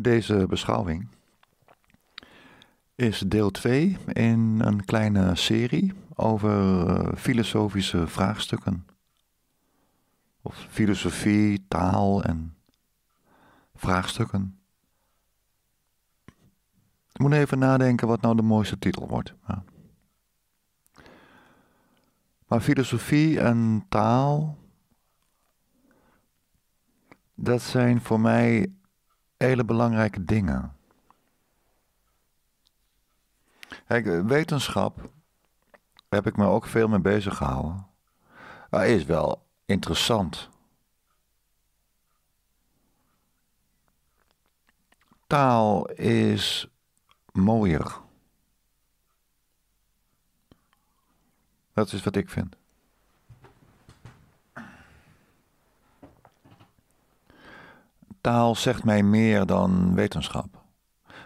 Deze beschouwing is deel 2 in een kleine serie over eh, filosofische vraagstukken. Of filosofie, taal en vraagstukken. Ik moet even nadenken wat nou de mooiste titel wordt. Maar filosofie en taal, dat zijn voor mij hele belangrijke dingen. Kijk, wetenschap heb ik me ook veel mee bezig gehouden. Dat is wel interessant. Taal is mooier. Dat is wat ik vind. taal zegt mij meer dan wetenschap.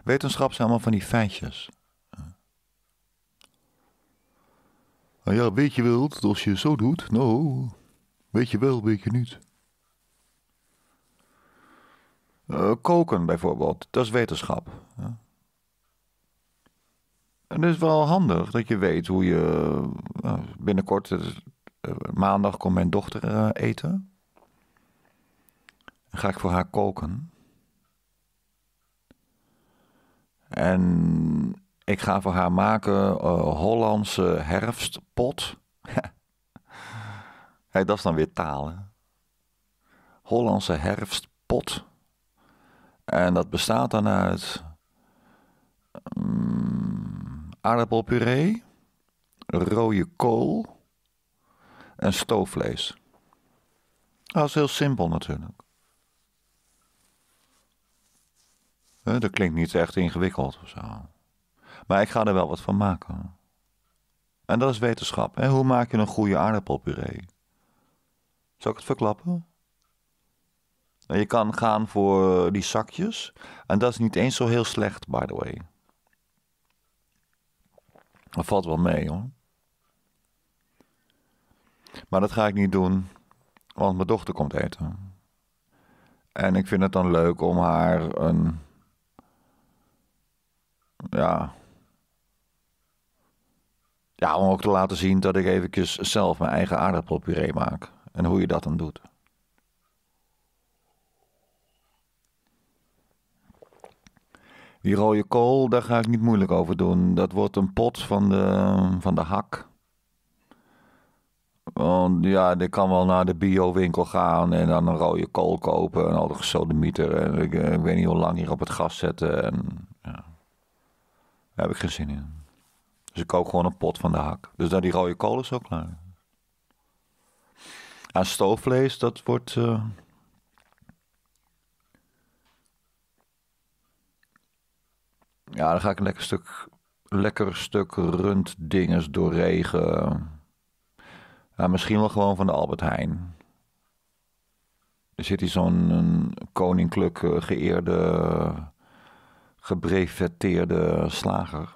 Wetenschap zijn allemaal van die feitjes. ja, ah weet je wel, als je zo doet, nou, weet je wel, weet je niet. Eh, koken bijvoorbeeld, dat is wetenschap. En het is wel handig dat je weet hoe je. Eh, binnenkort, eh, maandag, komt mijn dochter eten ga ik voor haar koken. En ik ga voor haar maken uh, Hollandse herfstpot. hey, dat is dan weer talen Hollandse herfstpot. En dat bestaat dan uit mm, aardappelpuree, rode kool en stoofvlees. Dat is heel simpel natuurlijk. Dat klinkt niet echt ingewikkeld of zo. Maar ik ga er wel wat van maken. En dat is wetenschap. Hè? Hoe maak je een goede aardappelpuree? Zal ik het verklappen? Nou, je kan gaan voor die zakjes. En dat is niet eens zo heel slecht, by the way. Dat valt wel mee hoor. Maar dat ga ik niet doen, want mijn dochter komt eten. En ik vind het dan leuk om haar een ja. Ja, om ook te laten zien dat ik eventjes zelf mijn eigen aardappelpuree maak. En hoe je dat dan doet. Die rode kool, daar ga ik niet moeilijk over doen. Dat wordt een pot van de, van de hak. Want ja, ik kan wel naar de bio-winkel gaan en dan een rode kool kopen en al de gesodemieter. En ik, eh, ik, weet niet hoe lang hier op het gas zetten. En heb ik geen zin in. Dus ik kook gewoon een pot van de hak. Dus daar die rode kool is ook klaar. Aan stoofvlees, dat wordt. Eh, ja, dan ga ik een lekker stuk, lekker stuk runddinges doorregen. Ja, misschien wel gewoon van de Albert Heijn. Er zit hier zo'n koninklijk eh, geëerde Gebreveteerde slager.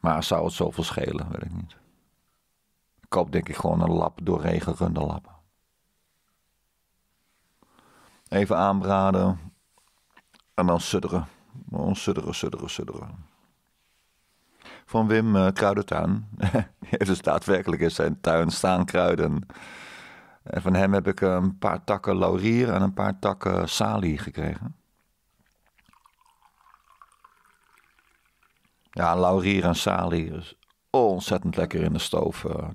Maar zou het zoveel schelen? Weet ik niet. Ik koop denk ik gewoon een lap door regen Even aanbraden. En dan sudderen. ons sudderen, sudderen, sudderen. Van Wim eh, Kruidentuin. Hij heeft dus daadwerkelijk in zijn tuin staan kruiden. En van hem heb ik een paar takken laurier en een paar takken salie gekregen. Ja, laurier en salie. ontzettend lekker in de stoof. Eh,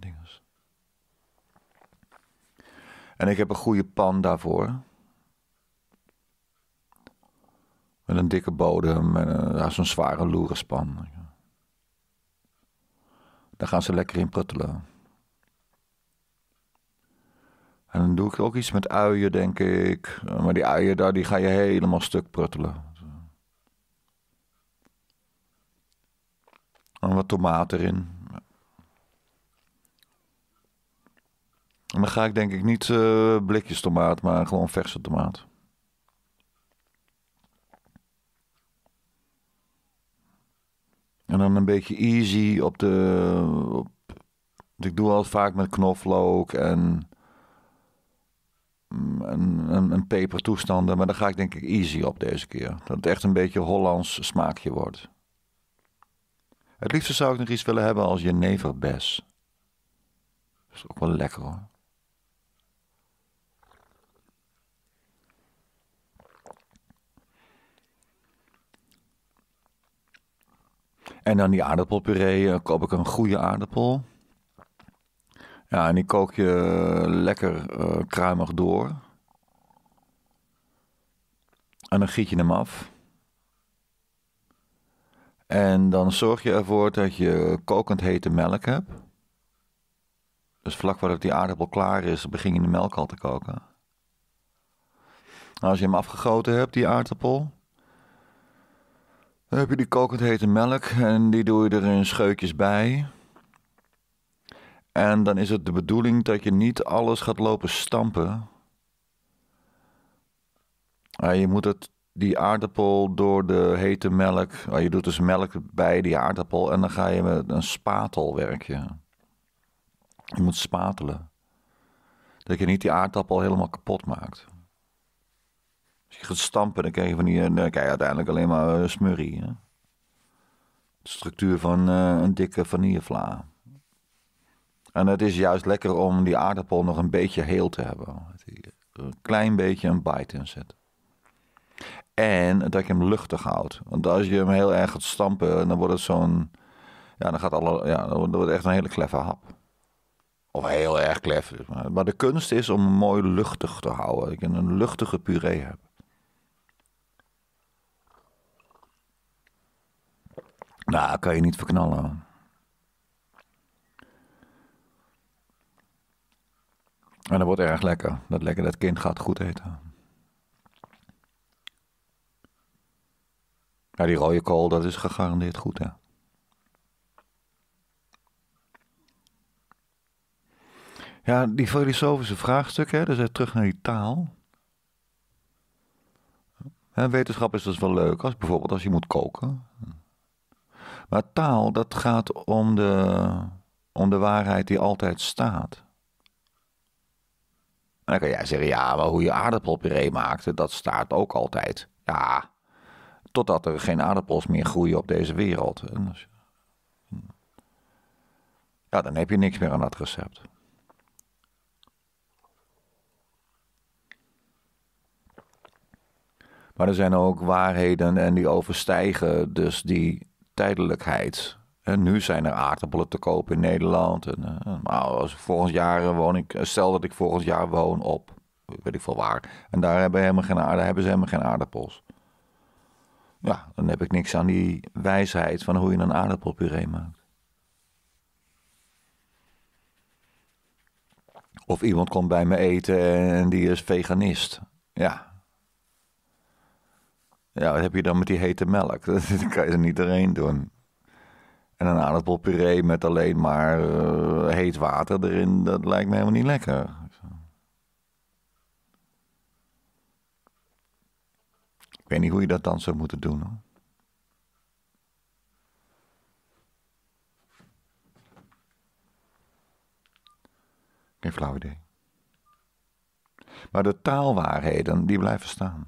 en ik heb een goede pan daarvoor. Met een dikke bodem en zo'n zware loerenspan. Daar gaan ze lekker in pruttelen. En dan doe ik ook iets met uien, denk ik. Maar die uien daar, die ga je helemaal stuk pruttelen. En wat tomaat erin. En dan ga ik denk ik niet eh, blikjes tomaat, maar gewoon verse tomaat. En dan een beetje easy op de. Op, ik doe al vaak met knoflook en, en, en, en pepertoestanden. Maar daar ga ik denk ik easy op deze keer. Dat het echt een beetje Hollands smaakje wordt. Het liefste zou ik nog iets willen hebben als jeneverbes. Dat is ook wel lekker hoor. En dan die aardappelpuree, eh, koop ik een goede aardappel. Ja, en die kook je eh, lekker uh, kruimig door. En dan giet je hem af. En dan zorg je ervoor dat je kokend hete melk hebt. Dus vlak voordat die aardappel klaar is, begin je de melk al te koken. Nou, als je hem afgegoten hebt, die aardappel, dan heb je die kokend hete melk en die doe je er in scheutjes bij. En dan is het de bedoeling dat je niet alles gaat lopen stampen. Maar je moet het die aardappel door de hete melk. Oh, je doet dus melk bij die aardappel en dan ga je met een spatel werken. Je moet spatelen. Dat je niet die aardappel helemaal kapot maakt. Als je gaat stampen, dan krijg je, van die, eh, dan krijg uiteindelijk alleen maar eh, smurrie. Hè? De structuur van eh, een dikke vanillevla. En het is juist lekker om die aardappel nog een beetje heel te hebben. Een klein beetje een bite in zetten. En dat je hem luchtig houdt. Want als je hem heel erg gaat stampen, dan wordt het zo'n. Ja, dan gaat alle, ja, dan wordt het echt een hele kleffe hap. Of heel erg klef. Maar de kunst is om hem mooi luchtig te houden. Dat je een luchtige puree hebt. Nou, kan je niet verknallen. En dat wordt erg lekker. Dat lekker, dat kind gaat goed eten. Ja, nou, die rode kool, dat is gegarandeerd goed, hè? Ja, die filosofische vraagstukken, dus terug naar die taal. En wetenschap is dus wel leuk, als, bijvoorbeeld als je moet koken. Maar taal, dat gaat om de, om de waarheid die altijd staat. dan kan jij zeggen, ja, maar hoe je aardappelpuree maakte, dat staat ook altijd. Ja, totdat er geen aardappels meer groeien op deze wereld. Ja, dan heb je niks meer aan dat recept. Maar er zijn ook waarheden en die overstijgen dus die tijdelijkheid. En nu zijn er aardappelen te kopen in Nederland. En, eh, maar als volgend jaar woon ik, stel dat ik volgend jaar woon op, weet ik veel waar. En daar hebben, helemaal geen, daar hebben ze helemaal geen aardappels. Ja, dan heb ik niks aan die wijsheid van hoe je een aardappelpuree maakt. Of iemand komt bij me eten en die is veganist. Ja. Ja, wat heb je dan met die hete melk? Dat kan je er niet doorheen doen. En een aardappelpuree met alleen maar eh, heet water erin, dat lijkt me helemaal niet lekker. weet niet hoe je dat dan zou moeten doen. Hoor. Geen flauw idee. Maar de taalwaarheden, die blijven staan.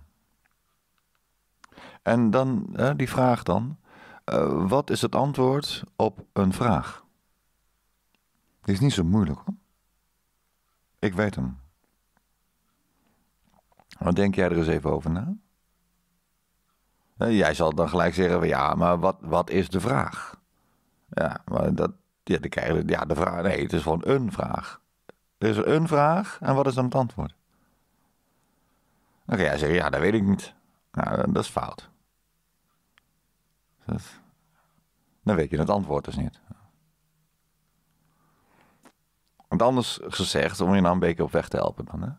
En dan, hè, die vraag dan, eh, wat is het antwoord op een vraag? Die is niet zo moeilijk hoor. Ik weet hem. Wat denk jij er eens even over na? Eh, jij zal dan gelijk zeggen, ja, maar wat, wat is de vraag? Ja, maar dat, ja, de ja, de vraag, nee, het is gewoon een vraag. Er is een vraag en wat is dan het antwoord? oké jij zeggen, ja, dat weet ik niet. Nou, eh, dat is fout. dan weet je het antwoord dus niet. Want anders gezegd, om je nou een beetje op weg te helpen dan, hè?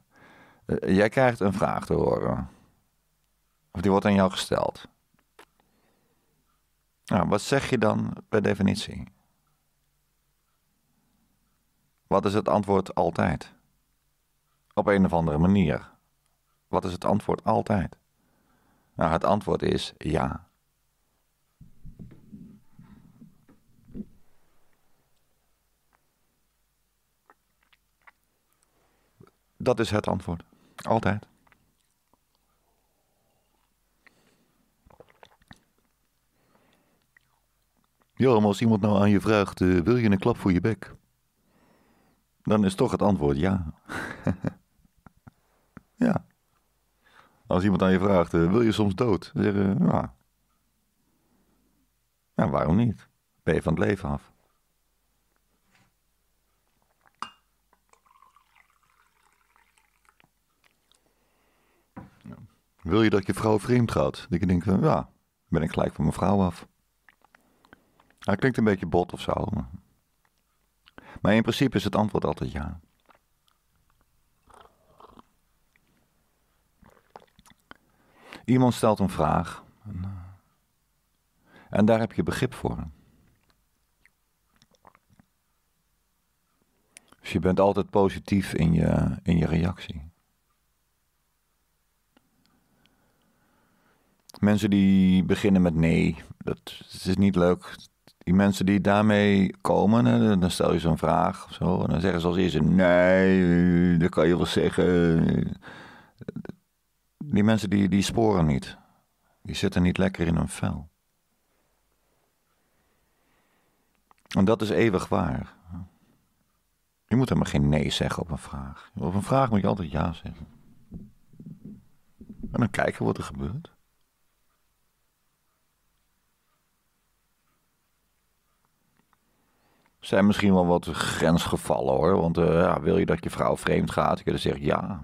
Eh, jij krijgt een vraag te horen. Of die wordt aan jou gesteld. Nou, wat zeg je dan per definitie? Wat is het antwoord altijd? Op een of andere manier. Wat is het antwoord altijd? Nou, het antwoord is ja. Dat is het antwoord. Altijd. Joram, als iemand nou aan je vraagt, eh, wil je een klap voor je bek? Dan is toch het antwoord ja. ja. Als iemand aan je vraagt, eh, wil je soms dood? Dan zeggen uh, ja. waarom niet? Ben je van het leven af. Wil je dat je vrouw vreemd gaat? Dat je van ja, ben ik gelijk van mijn vrouw af. Dat nou, klinkt een beetje bot of zo. Maar in principe is het antwoord altijd ja. Iemand stelt een vraag. En daar heb je begrip voor. Dus je bent altijd positief in je, in je reactie. Mensen die beginnen met nee, dat is niet leuk, die mensen die daarmee komen, dan stel je zo'n vraag of zo. En dan zeggen ze als eerste: nee, dat kan je wel zeggen. Die mensen die, die sporen niet. Die zitten niet lekker in hun vel. En dat is eeuwig waar. Je moet helemaal geen nee zeggen op een vraag. Op een vraag moet je altijd ja zeggen. En dan kijken wat er gebeurt. zijn misschien wel wat grensgevallen hoor. Want eh, ja, wil je dat je vrouw vreemd gaat? Ik dan zeg ja.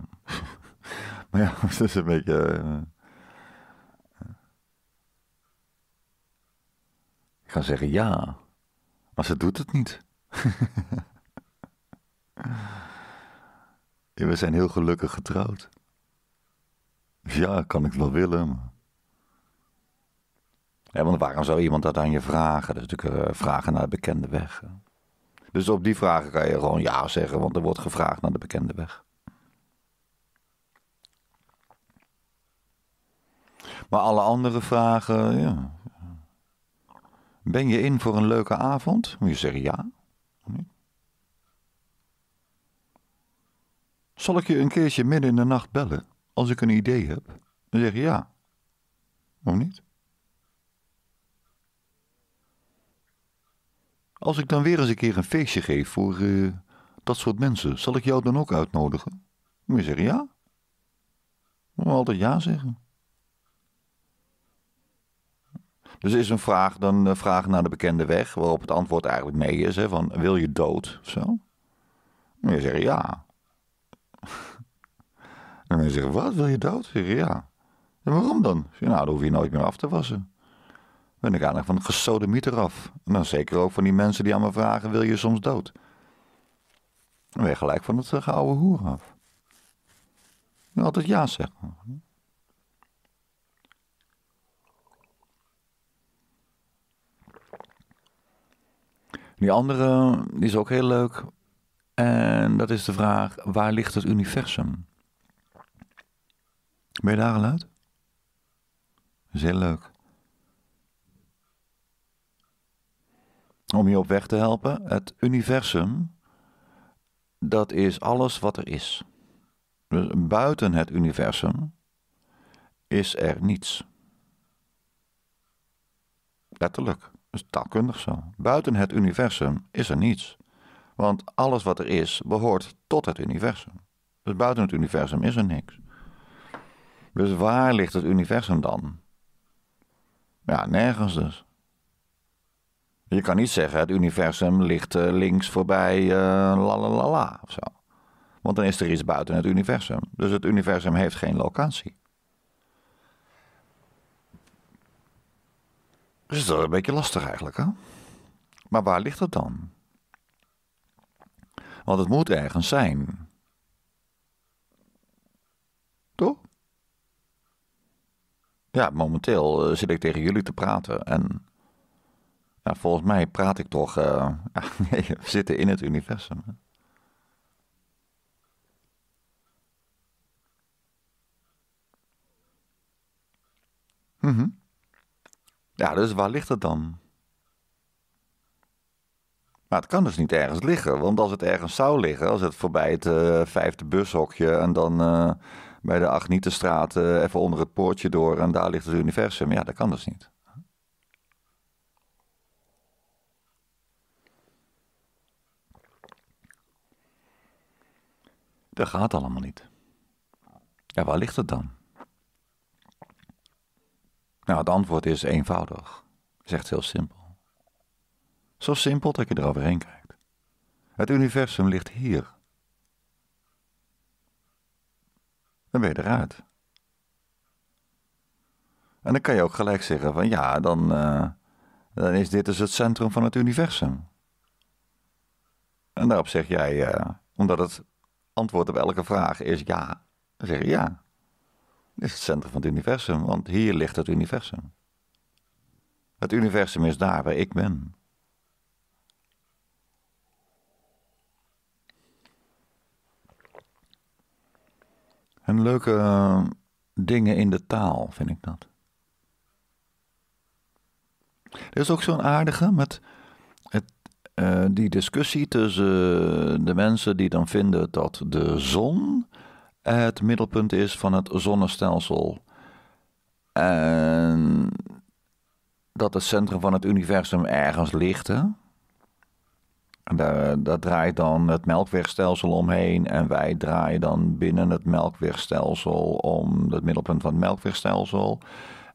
maar ja, dat is een beetje. Eh, ik ga zeggen ja. Maar ze doet het niet. we zijn heel gelukkig getrouwd. Dus ja, kan ik wel willen. Maar... want waarom zou iemand dat aan je vragen? Dat is natuurlijk eh, vragen naar de bekende weg. Dus op die vragen kan je gewoon ja zeggen, want er wordt gevraagd naar de bekende weg. Maar alle andere vragen, ja. Ben je in voor een leuke avond? Moet je zeggen ja. Zal ik je een keertje midden in de nacht bellen als ik een idee heb? Dan zeg je ja. Of niet? Als ik dan weer eens een keer een feestje geef voor eh, dat soort mensen, zal ik jou dan ook uitnodigen? Moet je zeggen ja? Moet altijd ja zeggen. Dus is een vraag dan een eh, vraag naar de bekende weg, waarop het antwoord eigenlijk nee is: hè, van wil je dood of zo? Moet je zeggen ja. en zeg zeggen: wat wil je dood? Zeg je ja. En waarom dan? nou, dan hoef je nooit meer af te wassen. En dan aan van van gesodemieter af. En dan zeker ook van die mensen die aan me vragen, wil je soms dood? Dan ben je gelijk van het eh, gouden hoer af. En altijd ja zeggen. Die andere is ook heel leuk. En dat is de vraag: waar ligt het universum? Ben je daar al uit? Dat is heel leuk. om je op weg te helpen. Het universum, dat is alles wat er is. Dus buiten het universum is er niets. Letterlijk, dat is taalkundig zo. Buiten het universum is er niets. Want alles wat er is, behoort tot het universum. Dus buiten het universum is er niks. Dus waar ligt het universum dan? Ja, nergens dus. Je kan niet zeggen het universum ligt eh, links voorbij, eh, la la la la of zo. Want dan is er iets buiten het universum. Dus het universum heeft geen locatie. Dus dat is een beetje lastig eigenlijk, hè? Maar waar ligt het dan? Want het moet ergens zijn. Toch? Ja, momenteel eh, zit ik tegen jullie te praten en nou, volgens mij praat ik toch. Uh, we zitten in het universum. Hè? Mhm. Ja, dus waar ligt het dan? Maar het kan dus niet ergens liggen, want als het ergens zou liggen, als het voorbij het eh, vijfde bushokje en dan eh, bij de Agnietenstraat uh, even onder het poortje door en daar ligt het universum, ja, dat kan dus niet. Dat gaat allemaal niet. Ja, waar ligt het dan? Nou, het antwoord is eenvoudig. Zegt echt heel simpel. Zo simpel dat je eroverheen kijkt. Het universum ligt hier. Dan ben je eruit. En dan kan je ook gelijk zeggen van ja, dan, eh, dan is dit dus het centrum van het universum. En daarop zeg jij, uh, omdat het antwoord op elke vraag is ja. Dan zeg je ja. Dit is het centrum van het universum, want hier ligt het universum. Het universum is daar waar ik ben. En leuke eh, dingen in de taal, vind ik dat. Er is ook zo'n aardige met eh, die discussie tussen eh, de mensen die dan vinden dat de zon het middelpunt is van het zonnestelsel. En dat het centrum van het universum ergens ligt. En daar, daar, draait dan het melkwegstelsel omheen. En wij draaien dan binnen het melkwegstelsel om het middelpunt van het melkwegstelsel.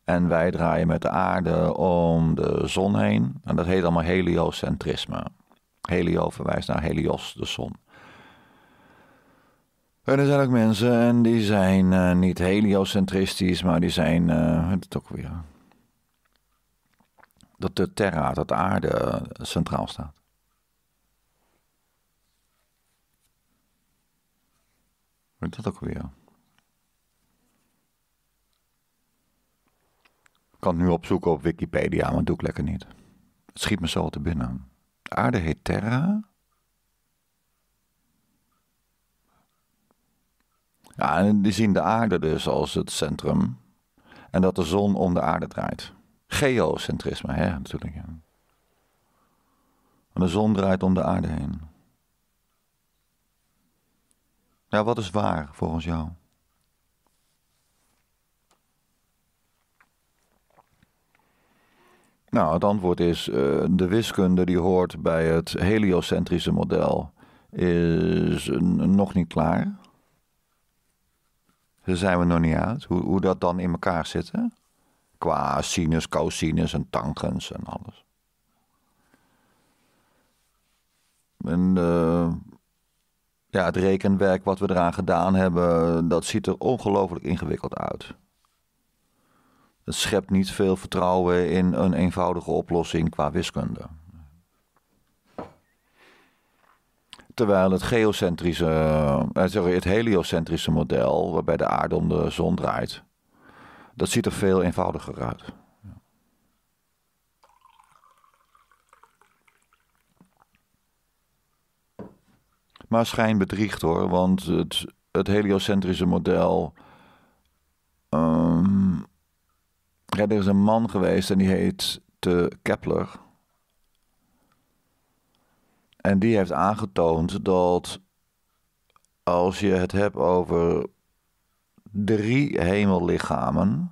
En wij draaien met de aarde om de zon heen. En dat heet allemaal heliocentrisme. Helio verwijst naar Helios, de zon. er zijn ook mensen en die zijn eh, niet heliocentristisch, maar die zijn uh, het ook weer. Dat de terra, dat de aarde eh, centraal staat. Dat ook weer. Ik kan nu opzoeken op Wikipedia, maar dat doe ik lekker niet. Het schiet me zo te binnen. Aarde heet Terra. Ja, en die zien de aarde dus als het centrum. En dat de zon om de aarde draait. Geocentrisme, hè, natuurlijk. Ja. En de zon draait om de aarde heen. Ja, wat is waar volgens jou? Nou, het antwoord is: eh, de wiskunde die hoort bij het heliocentrische model is nog niet klaar. Daar zijn we nog niet uit. Hoe, hoe dat dan in elkaar zit. Hè? Qua sinus, cosinus en tangens en alles. En eh, ja, het rekenwerk wat we eraan gedaan hebben, dat ziet er ongelooflijk ingewikkeld uit het schept niet veel vertrouwen in een eenvoudige oplossing qua wiskunde. Terwijl het geocentrische, eh, het heliocentrische model, waarbij de aarde om de zon draait, dat ziet er veel eenvoudiger uit. Maar schijn bedriegt hoor, want het, het heliocentrische model er is een man geweest en die heet de Kepler. En die heeft aangetoond dat als je het hebt over drie hemellichamen,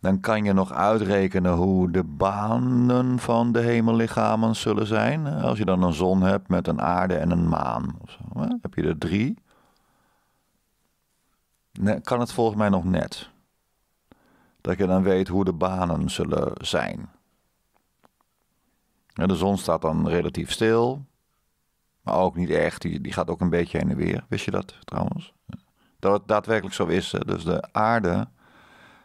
dan kan je nog uitrekenen hoe de banen van de hemellichamen zullen zijn. Als je dan een zon hebt met een aarde en een maan, of zo, heb je er drie kan het volgens mij nog net. Dat je dan weet hoe de banen zullen zijn. De zon staat dan relatief stil. Maar ook niet echt. Die, die gaat ook een beetje heen en weer. Wist je dat trouwens? Dat het daadwerkelijk zo is. Dus de aarde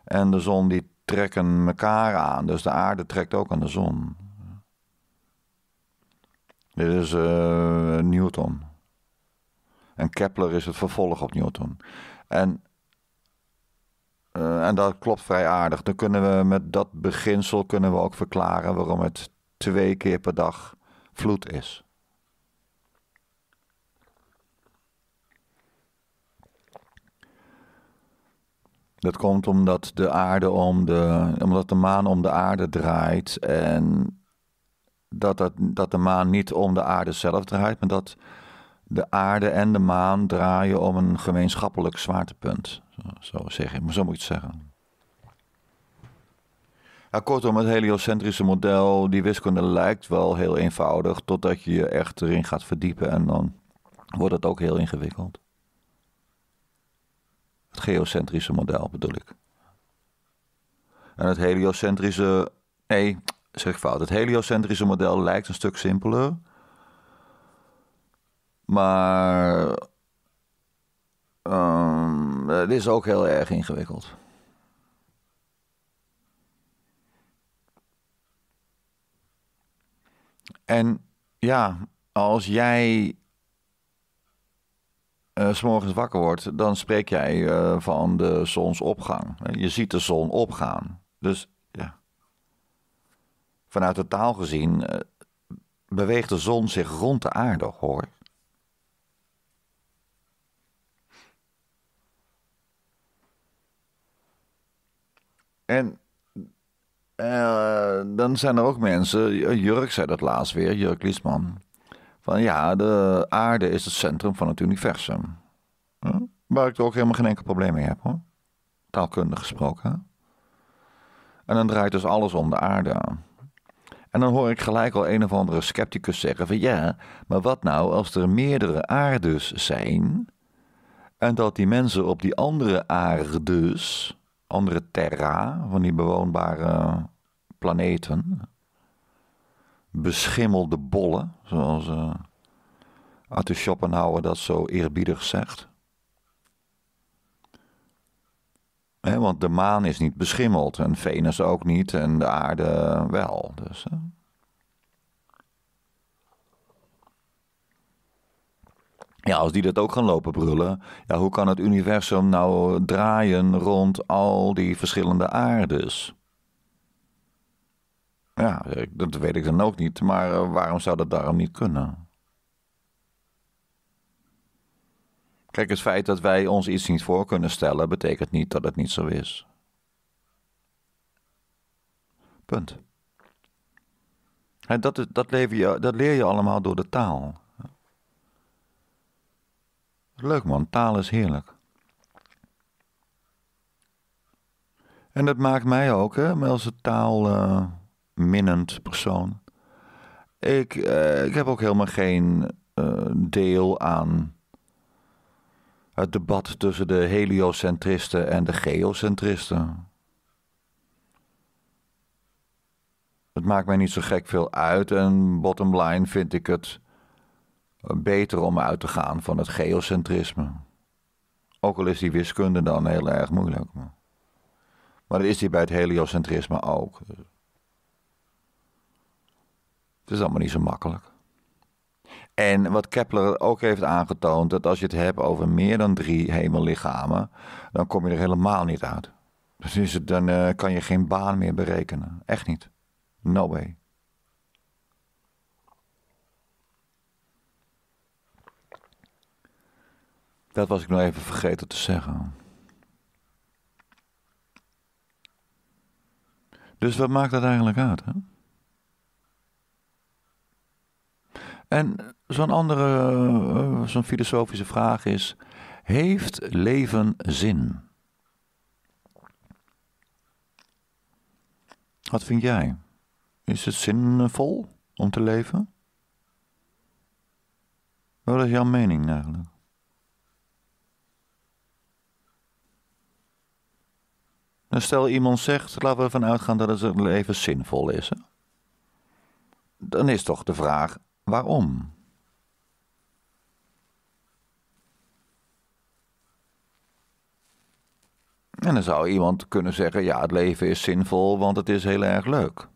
en de zon die trekken elkaar aan. Dus de aarde trekt ook aan de zon. Dit is eh, Newton. En Kepler is het vervolg op Newton. En, eh, en dat klopt vrij aardig. Dan kunnen we met dat beginsel kunnen we ook verklaren waarom het twee keer per dag vloed is. Dat komt omdat de, aarde om de, omdat de maan om de aarde draait en dat, dat, dat de maan niet om de aarde zelf draait, maar dat de aarde en de maan draaien om een gemeenschappelijk zwaartepunt. Zo, zo zeg ik, zo moet je het zeggen. kortom, het heliocentrische model, die wiskunde lijkt wel heel eenvoudig, totdat je je echt erin gaat verdiepen en dan wordt het ook heel ingewikkeld. Het geocentrische model bedoel ik. En het heliocentrische, nee, zeg ik fout, het heliocentrische model lijkt een stuk simpeler. Maar um, het is ook heel erg ingewikkeld. En ja, als jij eh, s morgens wakker wordt, dan spreek jij eh, van de zonsopgang. Je ziet de zon opgaan. Dus ja. Vanuit de taal gezien eh, beweegt de zon zich rond de aarde, hoor. En eh, dan zijn er ook mensen, Jurk zei dat laatst weer, Jurk Liesman. Van ja, de aarde is het centrum van het universum. Hm? Waar ik er ook helemaal geen enkel probleem mee heb hoor. Taalkundig gesproken. En dan draait dus alles om de aarde En dan hoor ik gelijk al een of andere scepticus zeggen van ja, maar wat nou als er meerdere aardes zijn en dat die mensen op die andere aardes andere terra, van die bewoonbare planeten, beschimmelde bollen, zoals uh, Arthur Schopenhauer dat zo eerbiedig zegt. want de maan is niet beschimmeld en Venus ook niet en de aarde wel. Dus, Ja, als die dat ook gaan lopen brullen, ja, hoe kan het universum nou draaien rond al die verschillende aardes? Ja, dat weet ik dan ook niet, maar eh, waarom zou dat daarom niet kunnen? Kijk, het feit dat wij ons iets niet voor kunnen stellen, betekent niet dat het niet zo is. Punt. En dat, dat, leer je, dat leer je allemaal door de taal. Leuk man, taal is heerlijk. En dat maakt mij ook, hè, als een taalminnend eh, uh, persoon. Ik, eh, ik heb ook helemaal geen eh, deel aan het debat tussen de heliocentristen en de geocentristen. Het maakt mij niet zo gek veel uit en bottom line vind ik het beter om uit te gaan van het geocentrisme. Ook al is die wiskunde dan heel erg moeilijk. Maar, dat is die bij het heliocentrisme ook. Het is allemaal niet zo makkelijk. En wat Kepler ook heeft aangetoond, dat als je het hebt over meer dan drie hemellichamen, dan kom je er helemaal niet uit. Dus dan eh, kan je geen baan meer berekenen. Echt niet. No way. Dat was ik nog even vergeten te zeggen. Dus wat maakt dat eigenlijk uit? Hè? En zo'n andere, eh, zo'n filosofische vraag is: heeft leven zin? Wat vind jij? Is het zinvol om te leven? Wat is jouw mening eigenlijk? Nou, stel iemand zegt, laten we ervan uitgaan dat het leven zinvol is. Hè? Dan is toch de vraag waarom? En dan zou iemand kunnen zeggen: ja, het leven is zinvol, want het is heel erg leuk.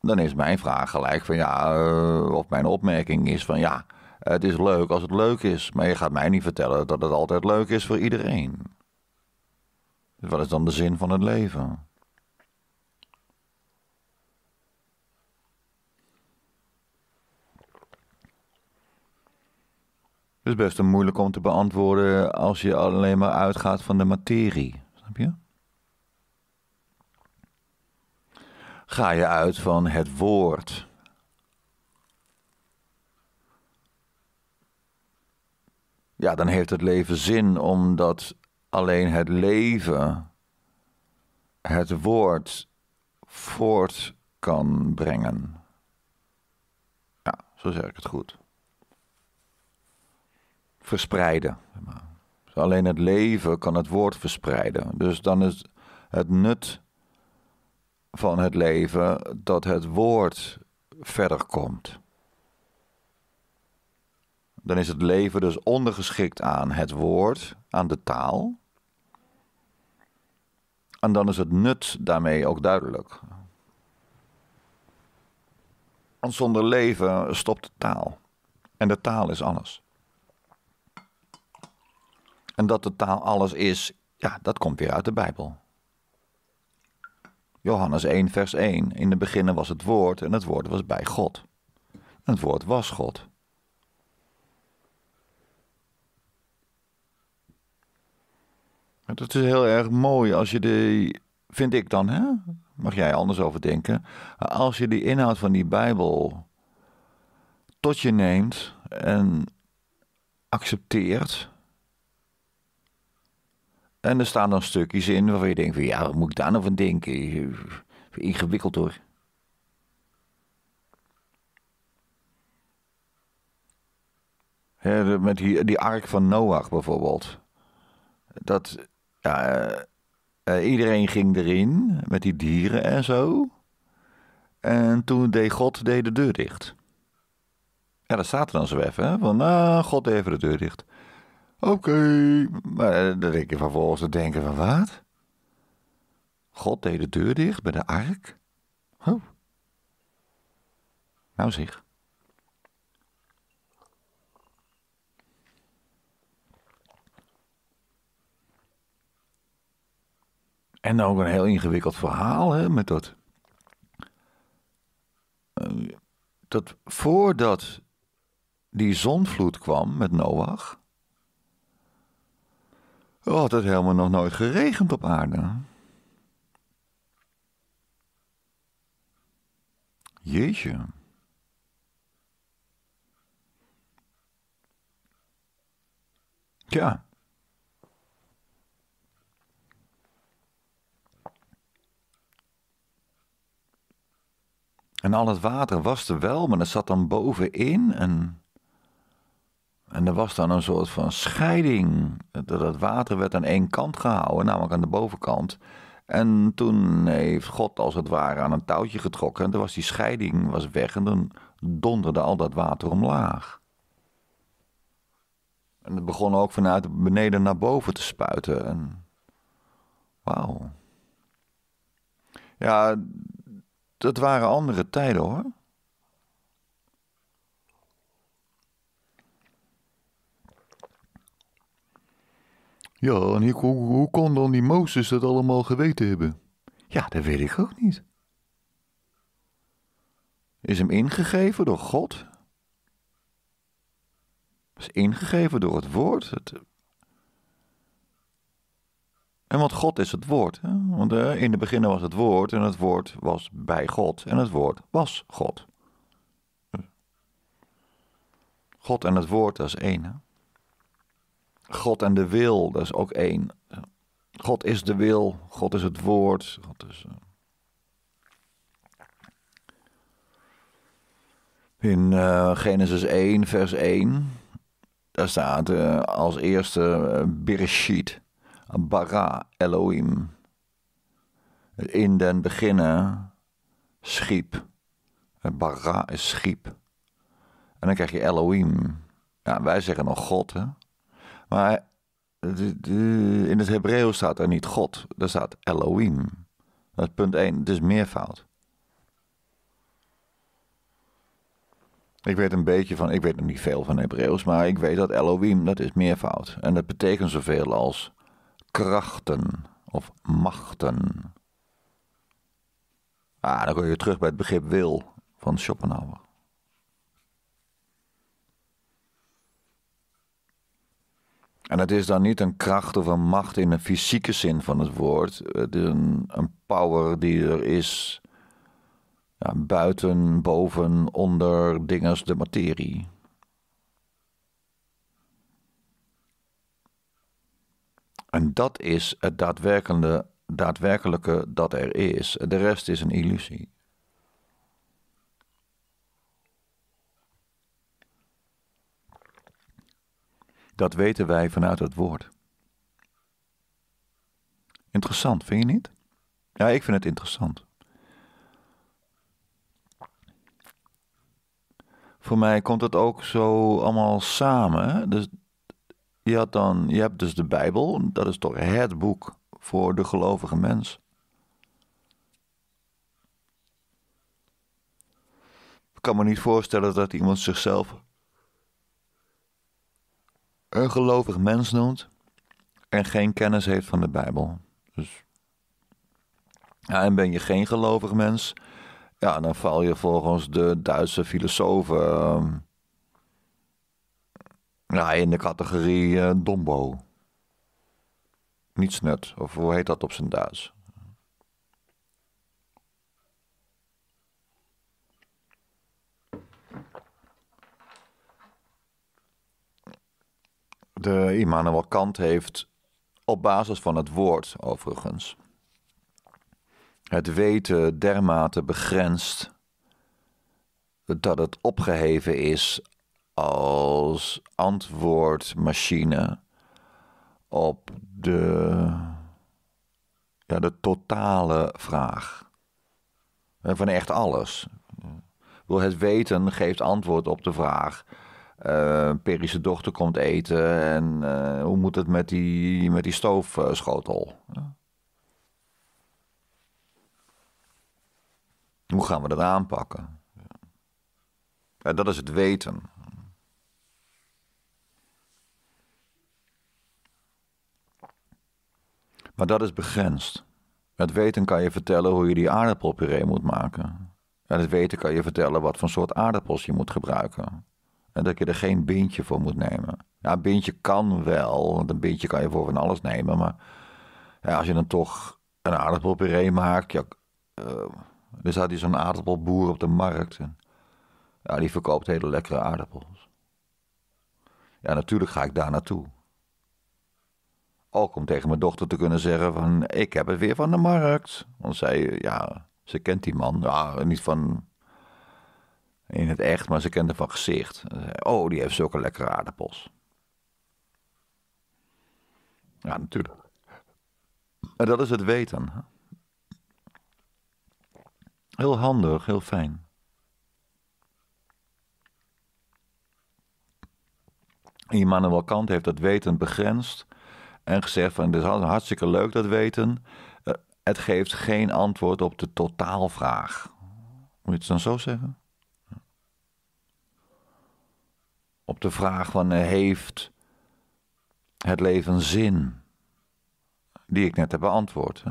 Dan is mijn vraag gelijk van ja, eh, of mijn opmerking is van ja, het is leuk als het leuk is, maar je gaat mij niet vertellen dat het altijd leuk is voor iedereen. Wat is dan de zin van het leven? Het is best een moeilijk om te beantwoorden als je alleen maar uitgaat van de materie. Snap je? Ga je uit van het woord. Ja, dan heeft het leven zin omdat Alleen het leven, het woord voort kan brengen. Ja, zo zeg ik het goed. Verspreiden. Dus alleen het leven kan het woord verspreiden. Dus dan is het nut van het leven dat het woord verder komt. Dan is het leven dus ondergeschikt aan het woord, aan de taal. En dan is het nut daarmee ook duidelijk. Want zonder leven stopt de taal. En de taal is alles. En dat de taal alles is, ja, dat komt weer uit de Bijbel. Johannes 1, vers 1. In het begin was het woord en het woord was bij God. het woord was God. Dat is heel erg mooi als je de, vind ik dan, hè? mag jij anders over denken, als je die inhoud van die Bijbel tot je neemt en accepteert. En er staan dan stukjes in waarvan je denkt ja, wat moet ik daar nou van denken? Ingewikkeld hoor. met die, die ark van Noach bijvoorbeeld. Dat, ja, eh, eh, iedereen ging erin met die dieren en zo. En toen deed God deed de deur dicht. Ja, dat staat er dan zo even. Hè? Van, ah God deed even de deur dicht. Oké. Maar eh, dan denk je vervolgens te denken van, wat? God deed de deur dicht bij de ark? Oh. Nou zeg. En ook een heel ingewikkeld verhaal hè, met dat. Eh, dat voordat die zonvloed kwam met Noach. had het helemaal nog nooit geregend op aarde. Jeetje. Ja. En al het water was er wel, maar dat zat dan bovenin. En, en er was dan een soort van scheiding. Dat water werd aan één kant gehouden, namelijk aan de bovenkant. En toen heeft God als het ware aan een touwtje getrokken. En toen was die scheiding was weg en dan donderde al dat water omlaag. En het begon ook vanuit beneden naar boven te spuiten. En... Wauw. Ja, dat waren andere tijden hoor. Ja, en hoe, kon dan die Mozes dat allemaal geweten hebben? Ja, dat weet ik ook niet. Is hem ingegeven door God? Is ingegeven door het woord? Het, en want God is het woord. Want eh, in het begin was het woord en het woord was bij God en het woord was God. God en het woord, dat is één. God en de wil, dat is ook één. God is de wil, God is het woord. God is, eh. In eh, Genesis 1, vers 1, daar staat als eerste Bereshit bara Elohim. In den beginnen schiep. Bara is schiep. En dan krijg je Elohim. Ja, wij zeggen nog God, hè? Maar in het Hebreeuws staat er niet God, er staat Elohim. Dat is punt 1, dus meervoud. Ik weet een beetje van, ik weet nog niet veel van Hebreeuws, maar ik weet dat Elohim, dat is meervoud. En dat betekent zoveel als krachten of machten. Ah, dan kom je terug bij het begrip wil van Schopenhauer. En het is dan niet een kracht of een macht in een fysieke zin van het woord. Het is een, een power die er is ja, buiten, boven, onder dinges de materie. En dat is het daadwerkelijke, daadwerkelijke dat er is. De rest is een illusie. Dat weten wij vanuit het woord. Interessant, vind je niet? Ja, ik vind het interessant. Voor mij komt het ook zo allemaal samen. Dus je, had dan, je hebt dus de Bijbel, dat is toch het boek voor de gelovige mens. Ik kan me niet voorstellen dat iemand zichzelf een gelovig mens noemt en geen kennis heeft van de Bijbel. Dus, ja, en ben je geen gelovig mens, ja, dan val je volgens de Duitse filosofen ehm, ja in de categorie eh, dombo Dombo. snut, of hoe heet dat op zijn Duits? De Immanuel Kant heeft op basis van het woord, overigens, het weten dermate begrensd dat het opgeheven is als antwoordmachine op de, ja, de totale vraag. Van echt alles. Wil het weten geeft antwoord op de vraag. Uh, Perische dochter komt eten en eh, hoe moet het met die, met die stoofschotel? Hoe gaan we dat aanpakken? Ja, dat is het weten. Maar dat is begrensd. Met weten kan je vertellen hoe je die aardappelpuree moet maken. En het weten kan je vertellen wat voor soort aardappels je moet gebruiken. En dat je er geen bintje voor moet nemen. Ja, nou, een bintje kan wel, want een bintje kan je voor van alles nemen. Maar ja, als je dan toch een aardappelpuree maakt. Ja, uh, eh, er staat hier zo'n aardappelboer op de markt. En, ja, die verkoopt hele lekkere aardappels. Ja, natuurlijk ga ik daar naartoe. Ook om tegen mijn dochter te kunnen zeggen van ik heb het weer van de markt. Want zij, ja, ze kent die man. Ja, niet van in het echt, maar ze kent hem van gezicht. Oh, die heeft zulke lekkere aardappels. Ja, natuurlijk. En dat is het weten. Heel handig, heel fijn. Immanuel Kant heeft dat weten begrensd en gezegd van het is hartstikke leuk dat weten. Eh, het geeft geen antwoord op de totaalvraag. Moet je het dan zo zeggen? Op de vraag van eh, heeft het leven zin? Die ik net heb beantwoord.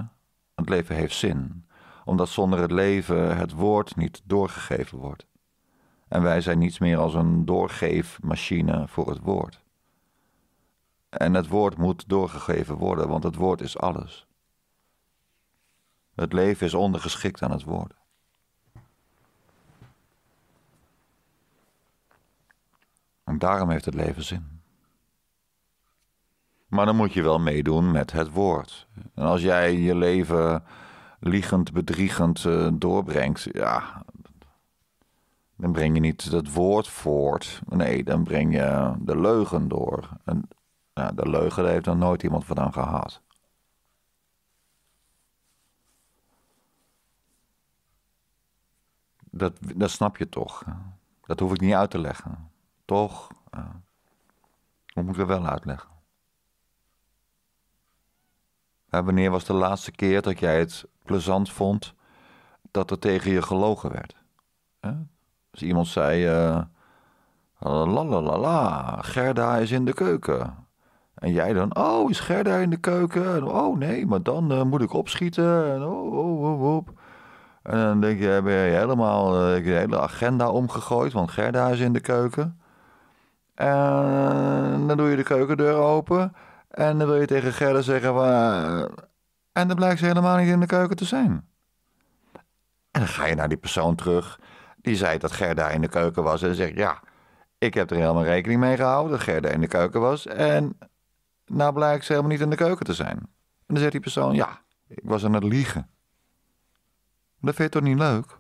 Het leven heeft zin, omdat zonder het leven het woord niet doorgegeven wordt. En wij zijn niets meer als een doorgeefmachine voor het woord. En het woord moet doorgegeven worden, want het woord is alles. Het leven is ondergeschikt aan het woord. En daarom heeft het leven zin. Maar dan moet je wel meedoen met het woord. En als jij je leven liegend, bedriegend eh, doorbrengt, ja, dan breng je niet het woord voort. Nee, dan breng je de leugen door. En de leugen heeft dan nooit iemand van hem gehad. Dat, dat snap je toch? Dat hoef ik niet uit te leggen. Toch? Dat moeten we wel uitleggen. wanneer was de laatste keer dat jij het plezant vond dat er tegen je gelogen werd? Als iemand zei: uh, La la la la, Gerda is in de keuken. En jij dan, oh, is Gerda in de keuken? En, oh nee, maar dan eh, moet ik opschieten. En, oh, oh, oh, oh. en dan denk je, ben eh, je helemaal uh, je hele agenda omgegooid, want Gerda is in de keuken. En dan doe je de keukendeur open. En dan wil je tegen Gerda zeggen, waar eh, en dan blijkt ze helemaal niet in de keuken te zijn. En dan ga je naar die persoon terug, die zei dat Gerda in de keuken was. En zegt ja, ik heb er helemaal rekening mee gehouden dat Gerda in de keuken was. En nou blijkt ze helemaal niet in de keuken te zijn. En dan zegt die persoon, ja, ik was aan het liegen. Dat vind je toch niet leuk?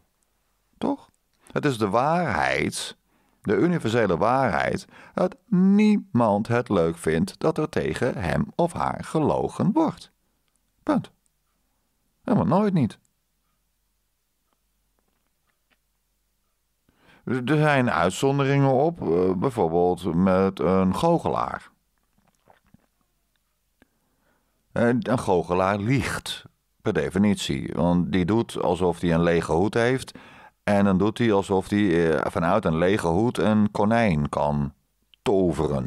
Toch? Het is de waarheid, de universele waarheid, dat niemand het leuk vindt dat er tegen hem of haar gelogen wordt. Punt. Helemaal nooit niet. Er zijn uitzonderingen op, eh, bijvoorbeeld met een goochelaar. Eh, een goochelaar liegt, per definitie. Want die doet alsof hij een lege hoed heeft. En dan doet hij alsof hij eh, vanuit een lege hoed een konijn kan toveren.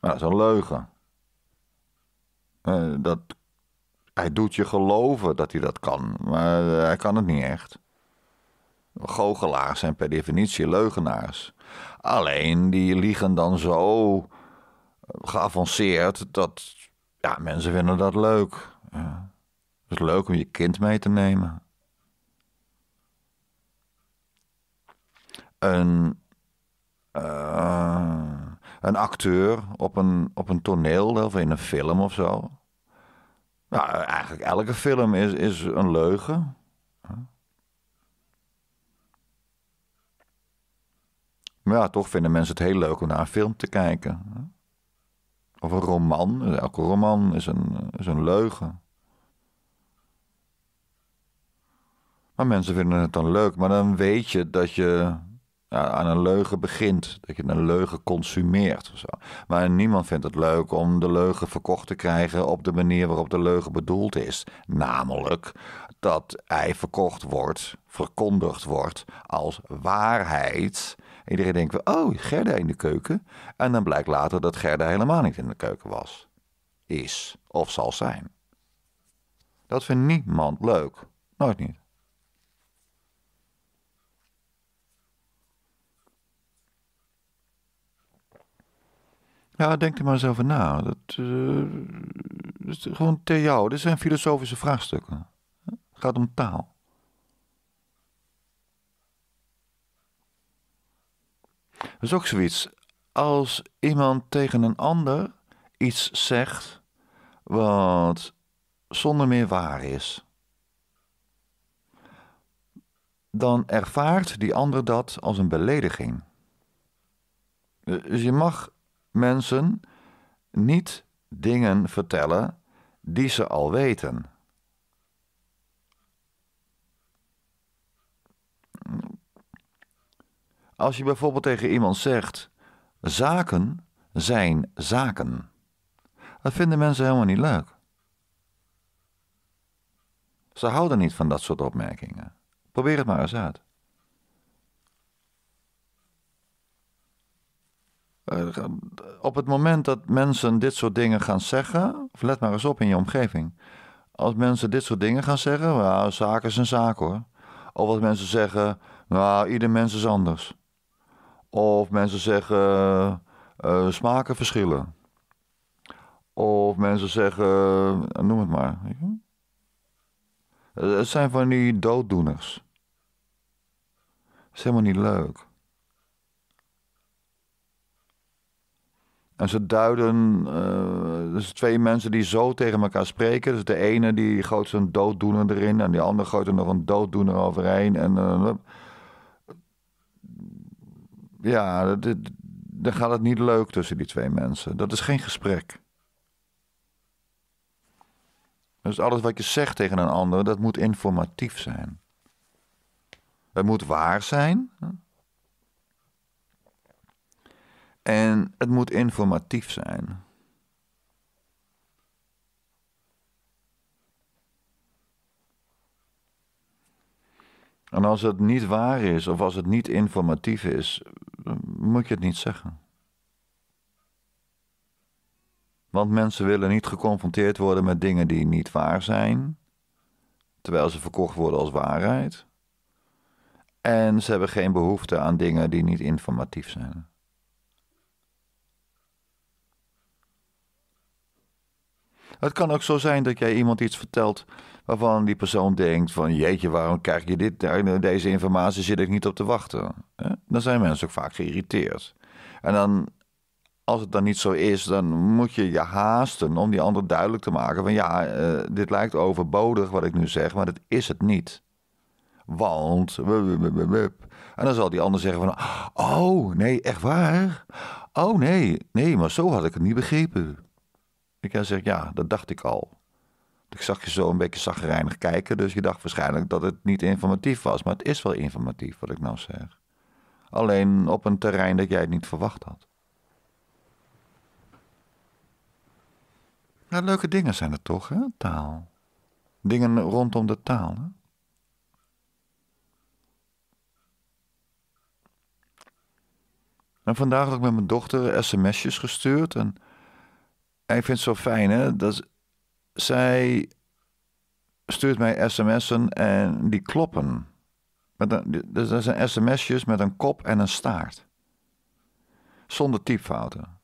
Nou, dat is een leugen. Eh, dat, hij doet je geloven dat hij dat kan, maar hij kan het niet echt. Goochelaars zijn per definitie leugenaars. Alleen die liegen dan zo geavanceerd dat ja, mensen vinden dat leuk. Ja. Het is leuk om je kind mee te nemen. Een, eh, een acteur op een, op een toneel of in een film of zo. Nou, eigenlijk elke film is, is een leugen. Maar ja, toch vinden mensen het heel leuk om naar een film te kijken. Of een roman. Elke roman is een, is een leugen. Maar mensen vinden het dan leuk. Maar dan weet je dat je aan een leugen begint. Dat je een leugen consumeert. Of zo. Maar niemand vindt het leuk om de leugen verkocht te krijgen op de manier waarop de leugen bedoeld is. Namelijk dat hij verkocht wordt, verkondigd wordt als waarheid. Iedereen denkt, wel, oh, Gerda in de keuken. En dan blijkt later dat Gerda helemaal niet in de keuken was. Is of zal zijn. Dat vindt niemand leuk. Nooit niet. Ja, denk er maar eens over na. Dat, eh, is gewoon tegen jou. Dit zijn filosofische vraagstukken. Het gaat om taal. Dat is ook zoiets. Als iemand tegen een ander iets zegt wat zonder meer waar is, dan ervaart die ander dat als een belediging. Dus je mag mensen niet dingen vertellen die ze al weten. Als je bijvoorbeeld tegen iemand zegt: zaken zijn zaken, dat vinden mensen helemaal niet leuk. Ze houden niet van dat soort opmerkingen. Probeer het maar eens uit. Eh, op het moment dat mensen dit soort dingen gaan zeggen, of let maar eens op in je omgeving. Als mensen dit soort dingen gaan zeggen, nou, zaken zijn een zaak hoor. Of als mensen zeggen, nou, ieder mens is anders. Of mensen zeggen, uh, smaken verschillen. Of mensen zeggen, noem het maar. Het zijn van die dooddoeners. Dat is helemaal niet leuk. En ze duiden, eh, dus twee mensen die zo tegen elkaar spreken. Dus de ene die gooit zijn dooddoener erin en die andere gooit er nog een dooddoener overheen. En eh, ja, dan gaat het niet leuk tussen die twee mensen. Dat is geen gesprek. Dus alles wat je zegt tegen een ander, dat moet informatief zijn. Het moet waar zijn. En het moet informatief zijn. En als het niet waar is of als het niet informatief is, moet je het niet zeggen. Want mensen willen niet geconfronteerd worden met dingen die niet waar zijn, terwijl ze verkocht worden als waarheid. En ze hebben geen behoefte aan dingen die niet informatief zijn. Het kan ook zo zijn dat jij iemand iets vertelt waarvan die persoon denkt van jeetje, waarom krijg je dit, nou, nou, deze informatie zit ik niet op te wachten. Dan zijn mensen ook vaak geïrriteerd. En dan, als het dan niet zo is, dan moet je je haasten om die ander duidelijk te maken van ja, eh, dit lijkt overbodig wat ik nu zeg, maar dat is het niet. Want. En dan zal die ander zeggen van. Oh, nee, echt waar? Oh nee, nee, maar zo had ik het niet begrepen. Ik zeg, ja, dat dacht ik al. Ik zag je zo een beetje zagrijnig kijken, dus je dacht waarschijnlijk dat het niet informatief was. Maar het is wel informatief wat ik nou zeg. Alleen op een terrein dat jij het niet verwacht had. Ja, nou, leuke dingen zijn het toch, hè? Taal. Dingen rondom de taal, hè? En vandaag had ik met mijn dochter sms'jes gestuurd en hij vindt het zo fijn, hè. Dat zij stuurt mij sms'en en die kloppen. dus dat zijn sms'jes met een kop en een staart. Zonder typfouten.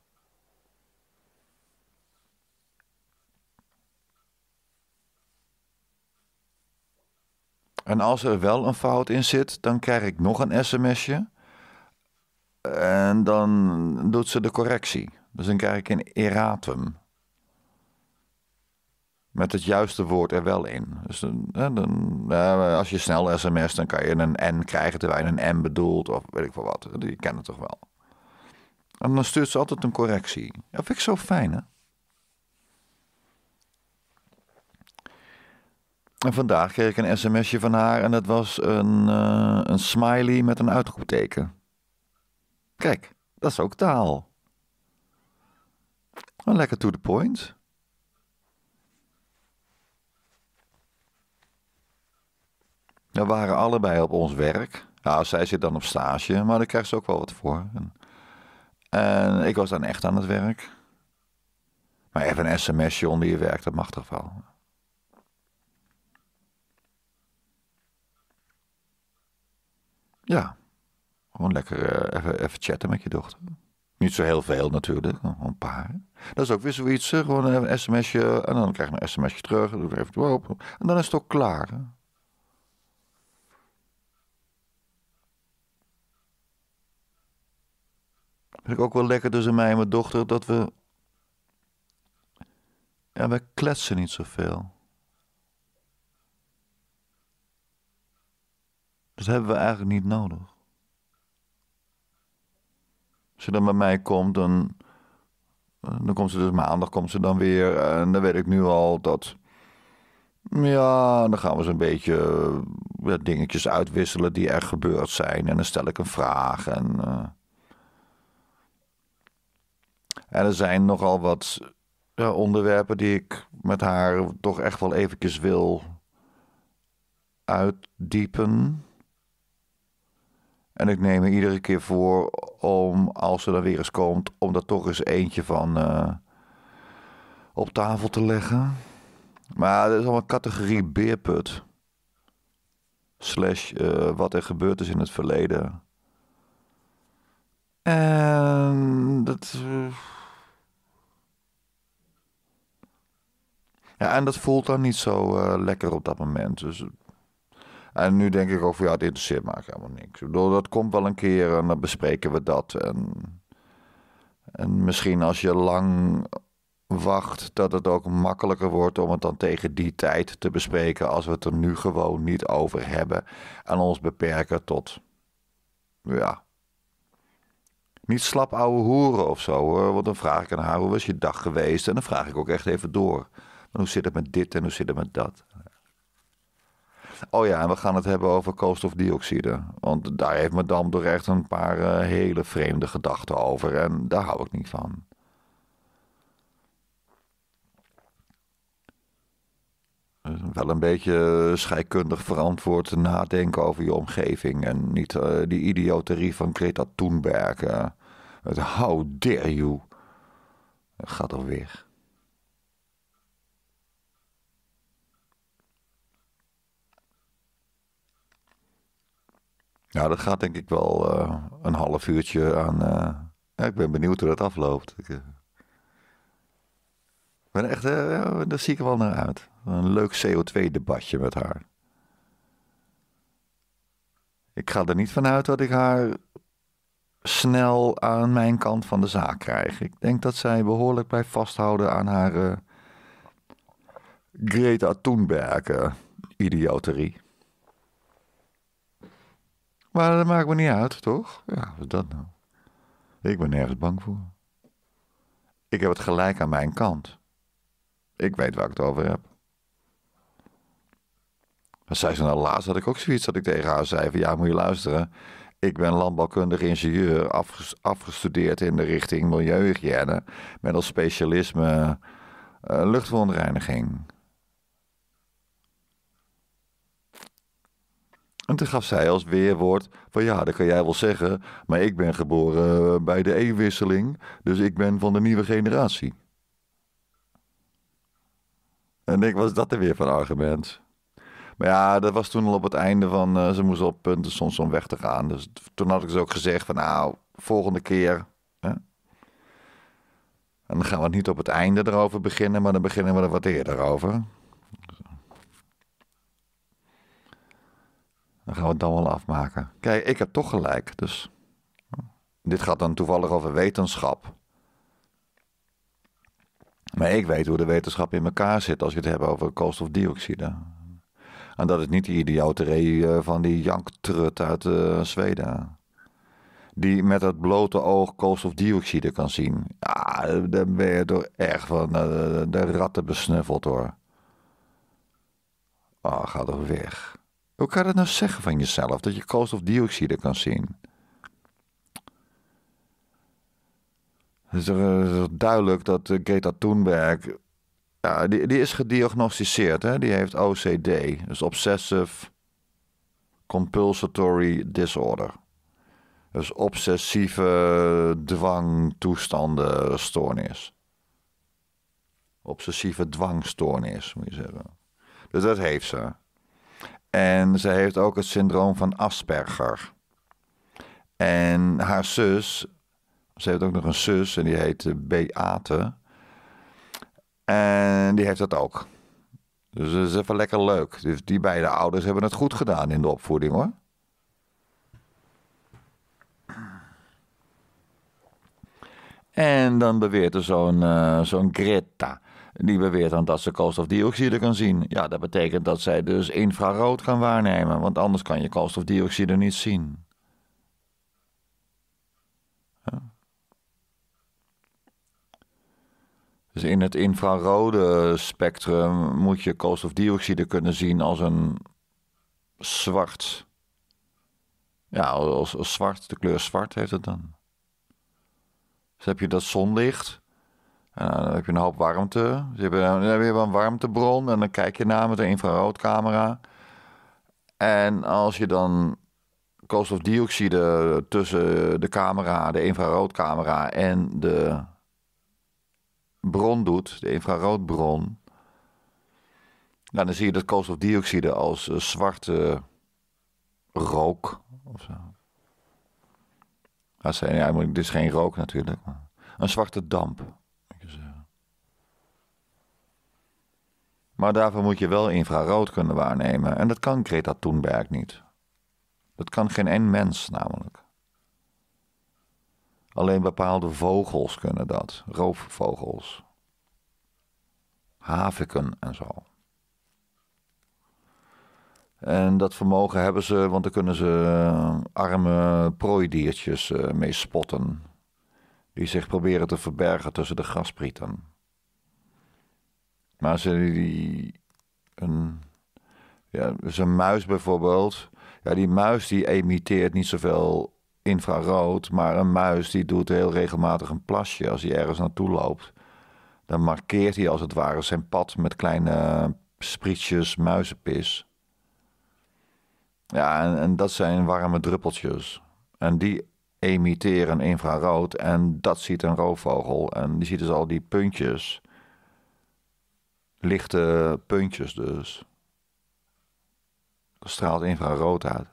En als er wel een fout in zit, dan krijg ik nog een sms'je. En dan doet ze de correctie dus is een kerk in eratum. Met het juiste woord er wel in. Dus als je snel sms, dan kan je een N krijgen terwijl je een M bedoelt. Of weet ik veel wat. Je kennen het toch wel. En dan stuurt ze altijd een correctie. Dat vind ik zo fijn, hè? En vandaag kreeg ik een sms'je van haar en dat was een, eh, een smiley met een uitroepteken. Kijk, dat is ook taal. Gewoon lekker to the point. We waren allebei op ons werk. Nou, zij zit dan op stage, maar daar krijgt ze ook wel wat voor. En, ik was dan echt aan het werk. Maar even een sms'je onder je werk, dat mag toch wel. Ja, gewoon lekker eh, even, even chatten met je dochter. Niet zo heel veel natuurlijk, een paar. Dat is ook weer zoiets, gewoon een sms'je en dan krijg je een sms'je terug. Doe er even op. En dan is het ook klaar. Vind ik ook wel lekker tussen mij en mijn dochter dat we. Ja, we kletsen niet zoveel. Dat hebben we eigenlijk niet nodig. Als je dan bij mij komt, dan, eh, dan komt ze dus maandag komt ze dan weer. En dan weet ik nu al dat. Ja, dan gaan we zo'n beetje eh, ja, dingetjes uitwisselen die er gebeurd zijn. En dan stel ik een vraag. En, eh, en er zijn nogal wat ja, onderwerpen die ik met haar toch echt wel eventjes wil uitdiepen. En ik neem me iedere keer voor om, als er dan weer eens komt, om daar toch eens eentje van eh, op tafel te leggen. Maar dat is allemaal categorie beerput. Slash eh, wat er gebeurd is in het verleden. En dat. Eh, ja, en dat voelt dan niet zo lekker op dat moment. Dus en nu denk ik ook van ja, het interesseert me eigenlijk helemaal niks. Ik dat komt wel een keer en dan bespreken we dat. En, en misschien als je lang wacht, dat het ook makkelijker wordt om het dan tegen die tijd te bespreken. Als we het er nu gewoon niet over hebben. En ons beperken tot. Ja. Niet slap ouwe hoeren of zo hoor. Want dan vraag ik aan haar hoe was je dag geweest. En dan vraag ik ook echt even door. Maar hoe zit het met dit en hoe zit het met dat? Oh ja, en we gaan het hebben over koolstofdioxide. Want daar heeft madame toch echt een paar eh, hele vreemde gedachten over. En daar hou ik niet van. Eh, wel een beetje eh, scheikundig verantwoord nadenken over je omgeving. En niet die idioterie van Greta Thunberg. Uh, het how dare you. Gaat alweer. Nou, dat gaat denk ik wel eh, een half uurtje aan. Eh, ja, ik ben benieuwd hoe dat afloopt. Eh, ben echt, ja, daar zie ik wel naar uit. Een leuk CO2-debatje met haar. Ik ga er niet vanuit dat ik haar snel aan mijn kant van de zaak krijg. Ik denk dat zij behoorlijk blijft vasthouden aan haar Greta Thunberg idioterie. Maar dat maakt me niet uit, toch? Ja, wat is dat nou? Ik ben nergens bang voor. Ik heb het gelijk aan mijn kant. Ik weet waar ik het over heb. Maar zei ze nou laatst had ik ook zoiets dat ik tegen haar zei van ja moet je luisteren. Ik ben landbouwkundig ingenieur, afgestudeerd in de richting milieuhygiëne. Met als specialisme uh, luchtverontreiniging. En toen gaf zij als weerwoord van ja, dat kan jij wel zeggen, maar ik ben geboren eh, bij de eeuwwisseling, dus ik ben van de nieuwe generatie. En ik was dat er weer van argument. Maar ja, dat was toen al op het einde van, eh, ze moesten op punten soms om weg te gaan. Dus toen had ik ze ook gezegd van nou, volgende keer. Hè? En dan gaan we niet op het einde erover beginnen, maar dan beginnen we er wat eerder over. Dan gaan we het dan wel afmaken. Kijk, ik heb toch gelijk. Dus dit gaat dan toevallig over wetenschap. Maar ik weet hoe de wetenschap in elkaar zit als je het hebt over koolstofdioxide. En dat is niet de idioterie eh, van die janktrut uit eh, Zweden. Die met het blote oog koolstofdioxide kan zien. Ja, daar ben je door echt van eh, de ratten besnuffeld hoor. Ah, oh, ga toch weg. Hoe kan je dat nou zeggen van jezelf, dat je koolstofdioxide kan zien? Het is eh, duidelijk dat eh, Greta Thunberg, ja, die, die is gediagnosticeerd, hè? die heeft OCD, dus Obsessive Compulsory Disorder. Dus obsessieve dwangtoestanden stoornis. Obsessieve dwangstoornis, moet je zeggen. Dus dat heeft ze. En zij heeft ook het syndroom van Asperger. En haar zus, ze heeft ook nog een zus en die heet eh, Beate. En die heeft dat ook. Dus dat is even lekker leuk. Dus die beide ouders hebben het goed gedaan in de opvoeding hoor. En dan beweert er zo'n eh, zo'n Greta. Die beweert dan dat ze koolstofdioxide kan zien. Ja, dat betekent dat zij dus infrarood gaan waarnemen, want anders kan je koolstofdioxide niet zien. Dus in het infrarode spectrum moet je koolstofdioxide kunnen zien als een zwart. Ja, als, als zwart, de kleur zwart heeft het dan. Dus heb je dat zonlicht dan heb je een hoop warmte. Dus je weer een warmtebron en dan kijk je naar met een infraroodcamera. En als je dan koolstofdioxide tussen de camera, de infraroodcamera en de bron doet, de infraroodbron, dan zie je dat koolstofdioxide als eh, zwarte rook. Of zo. ja, dit is geen rook natuurlijk, maar een zwarte damp. Maar daarvoor moet je wel infrarood kunnen waarnemen en dat kan Greta Thunberg niet. Dat kan geen één mens namelijk. Alleen bepaalde vogels kunnen dat, roofvogels, haviken en zo. En dat vermogen hebben ze, want dan kunnen ze eh, arme prooidiertjes eh, mee spotten. Die zich proberen te verbergen tussen de grasprieten. Maar ze die een, ja, zo'n dus muis bijvoorbeeld. Ja, die muis die emiteert niet zoveel infrarood, maar een muis die doet heel regelmatig een plasje als hij ergens naartoe loopt. Dan markeert hij als het ware zijn pad met kleine sprietjes muizenpis. Ja, en, en dat zijn warme druppeltjes. En die emitteren infrarood en dat ziet een roofvogel. En die ziet dus al die puntjes lichte puntjes dus. Er straalt infrarood uit.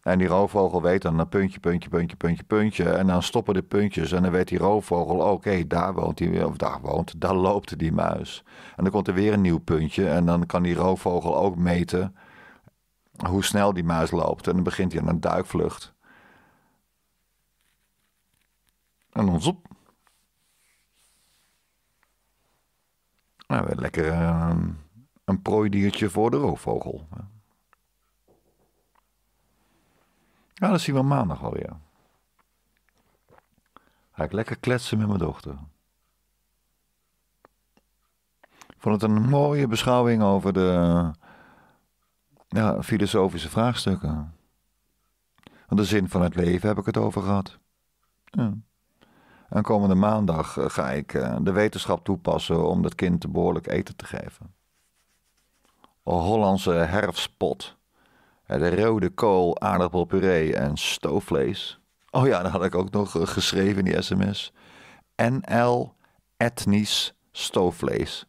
En die roofvogel weet dan een puntje, puntje, puntje, puntje, puntje. En dan stoppen de puntjes. En dan weet die roofvogel, oh, oké, daar woont die, of daar woont, daar loopt die muis. En dan komt er weer een nieuw puntje. En dan kan die roofvogel ook meten hoe snel die muis loopt. En dan begint hij aan een duikvlucht. En dan zop, Nou, lekker ehm, een prooidiertje voor de roofvogel. Ja, dat zien we maandag alweer. Ga ik lekker kletsen met mijn dochter. Ik vond het een mooie beschouwing over de ja, filosofische vraagstukken. De zin van het leven heb ik het over gehad. Ja. En komende maandag eh, ga ik eh, de wetenschap toepassen om dat kind behoorlijk eten te geven. Hollandse herfstpot. Eh, de rode kool, aardappelpuree en stoofvlees. Oh ja, dat had ik ook nog geschreven in die sms. NL etnisch stoofvlees.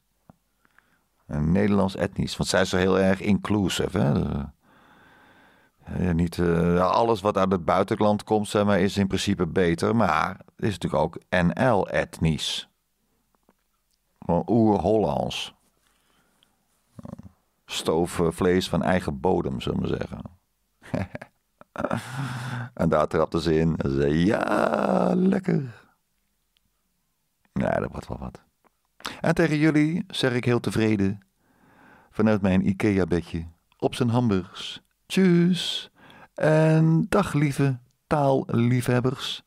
Een Nederlands etnisch. Want zij is zo heel erg inclusive. Hè? Ja, niet, eh, alles wat uit het buitenland komt, zeg maar, is in principe beter. Maar het is natuurlijk ook NL-etnisch. Gewoon oer-Hollands. vlees van eigen bodem, zullen we zeggen. en daar trapte ze in en ja, lekker. Ja, dat wordt wel wat. En tegen jullie zeg ik heel tevreden, vanuit mijn Ikea-bedje, op zijn hamburgers Tjus en dag lieve taalliefhebbers.